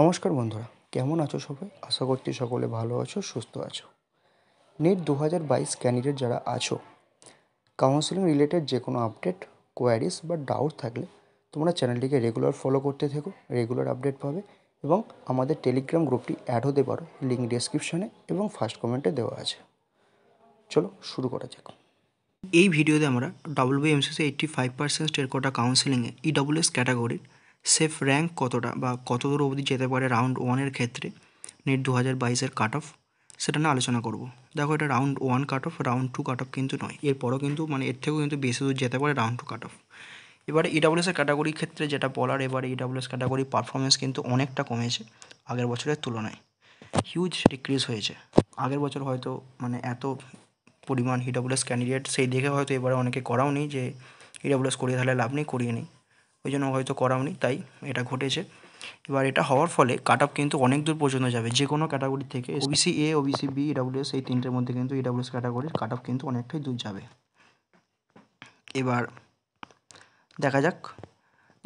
নমস্কার বন্ধুরা কেমন আছো সবাই আশা করছি সকলে ভালো আছো সুস্থ আছো নেট দু হাজার বাইশ ক্যান্ডিডেট যারা আছো কাউন্সিলিং রিলেটেড যে কোনো আপডেট কোয়ারিস বা ডাউট থাকলে তোমরা চ্যানেলটিকে রেগুলার ফলো করতে থেকো রেগুলার আপডেট পাবে এবং আমাদের টেলিগ্রাম গ্রুপটি অ্যাড হতে পারো লিঙ্ক ডিসক্রিপশানে এবং ফার্স্ট কমেন্টে দেওয়া আছে চলো শুরু করা যাক এই ভিডিওতে আমরা WBMCC eighty five percent state quota কাউন্সিলিংয়ে ইডব্লিউএস ক্যাটাগরির সেফ র্যাঙ্ক কতটা বা কত দূর অবধি যেতে পারে রাউন্ড ওয়ানের ক্ষেত্রে নেট দু হাজার বাইশের কাট অফ সেটা নিয়ে আলোচনা করব দেখো এটা round one cut off round two cut off কিন্তু নয় এরপরও কিন্তু মানে এর থেকেও কিন্তু বেশি দূর যেতে পারে রাউন্ড টু কাট অফ এবারে ইডাব্লিউএসের e ক্যাটাগরির ক্ষেত্রে যেটা বলার এবারে ইডাব্লিউএস ক্যাটাগরি পারফরমেন্স কিন্তু অনেকটা কমেছে আগের বছরের তুলনায় হিউজ ডিক্রিজ হয়েছে আগের বছর হয়তো মানে এত পরিমাণ ইডাব্লিউএস e ক্যান্ডিডেট সেই দেখে হয়তো এবারে অনেকে করাও নেই যে ইডাব্লিউএস e করিয়ে তাহলে লাভ নেই করিয়ে নেই ওই জন্য হয়তো করাওনি তাই এটা ঘটেছে এবার এটা হওয়ার ফলে কাট অফ কিন্তু অনেক দূর পর্যন্ত যাবে যে কোনো ক্যাটাগরি থেকে OBC A OBC B EWS এই তিনটের মধ্যে কিন্তু ইডাব্লিউএস ক্যাটাগরির কাট অফ কিন্তু অনেকটাই দূর যাবে এবার দেখা যাক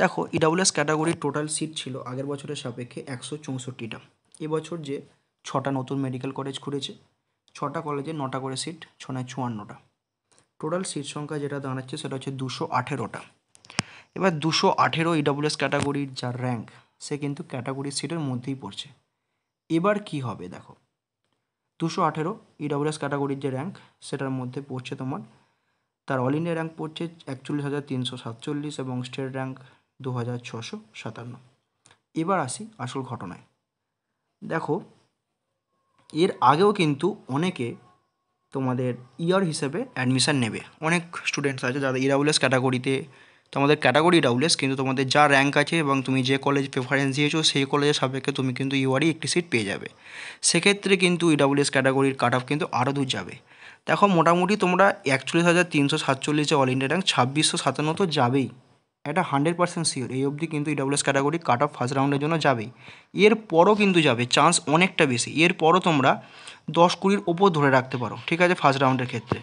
দেখো ইডাব্লিউএস ক্যাটাগরির টোটাল সিট ছিল আগের বছরের সাপেক্ষে একশো চৌষট্টিটা এবছর যে ছটা নতুন মেডিকেল কলেজ খুলেছে ছটা কলেজে নটা করে সিট নয় চুয়ান্নটা টোটাল সিট সংখ্যা যেটা দাঁড়াচ্ছে সেটা হচ্ছে দুশো আঠেরোটা এবার দুশো আঠেরো ইডাব্লিউএস ক্যাটাগরির যা র্যাঙ্ক সে কিন্তু ক্যাটাগরি সিটের মধ্যেই পড়ছে এবার কি হবে দেখো দুশো আঠেরো ইডাব্লিউএস ক্যাটাগরির যে র্যাঙ্ক সেটার মধ্যে পড়ছে তোমার তার অল ইন্ডিয়া র্যাঙ্ক পড়ছে একচল্লিশ হাজার তিনশো সাতচল্লিশ এবং স্টেট র্যাঙ্ক দু হাজার ছশো সাতান্ন এবার আসি আসল ঘটনায় দেখো এর আগেও কিন্তু অনেকে তোমাদের ইয়ার হিসেবে অ্যাডমিশান নেবে অনেক স্টুডেন্টস আছে যারা ইডাব্লিউএস ক্যাটাগরিতে তোমাদের ক্যাটাগরি ডাউলেস কিন্তু তোমাদের যা র্যাঙ্ক আছে এবং তুমি যে কলেজ প্রেফারেন্স দিয়েছো সেই কলেজের সাপেক্ষে তুমি কিন্তু ইউআরই একটি সিট পেয়ে যাবে সেক্ষেত্রে কিন্তু ইডাব্লিউএস ক্যাটাগরির কাট অফ কিন্তু আরও দূর যাবে দেখো মোটামুটি তোমরা একচল্লিশ হাজার তিনশো সাতচল্লিশে অল ইন্ডিয়া র্যাঙ্ক ছাব্বিশশো সাতান্ন তো যাবেই এটা হান্ড্রেড পার্সেন্ট শিওর এই অবধি কিন্তু EWS category cut off first রাউন্ডের জন্য যাবেই এরপরও কিন্তু যাবে চান্স অনেকটা বেশি এরপরও তোমরা দশ কুড়ির ওপর ধরে রাখতে পারো ঠিক আছে ফার্স্ট রাউন্ডের ক্ষেত্রে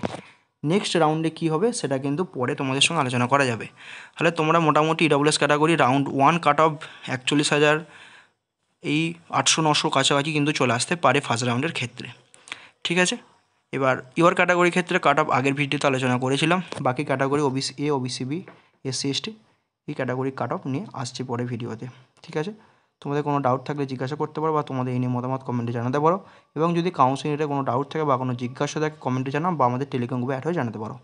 নেক্সট রাউন্ডে কি হবে সেটা কিন্তু পরে তোমাদের সঙ্গে আলোচনা করা যাবে তাহলে তোমরা মোটামুটি EWS category round one cut off একচল্লিশ হাজার এই আটশো নশো কাছাকাছি কিন্তু চলে আসতে পারে ফার্স্ট রাউন্ডের ক্ষেত্রে ঠিক আছে এবার ইউর ক্যাটাগরি ক্ষেত্রে কাট অফ আগের ভিডিওতে আলোচনা করেছিলাম বাকি category OBC A OBC B SC ST এই ক্যাটাগরি কাট অফ নিয়ে আসছি পরে ভিডিওতে ঠিক আছে তোমাদের কোনো ডাউট থাকলে জিজ্ঞাসা করতে পারো বা তোমাদের এই নিয়ে মতামত কমেন্টে জানাতে পারো এবং যদি কাউন্সিলিংয়ে কোনো ডাউট থাকে বা কোনো জিজ্ঞাসা থাকে কমেন্টে জানাও বা আমাদের টেলিগ্রাম গ্রুপে অ্যাড হয়ে জানাতে পারো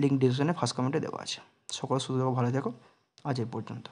লিঙ্ক ডিসক্রিপশনে ফার্স্ট কমেন্টে দেওয়া আছে সকল সুস্থ ভালো থাকো আজ এই পর্যন্ত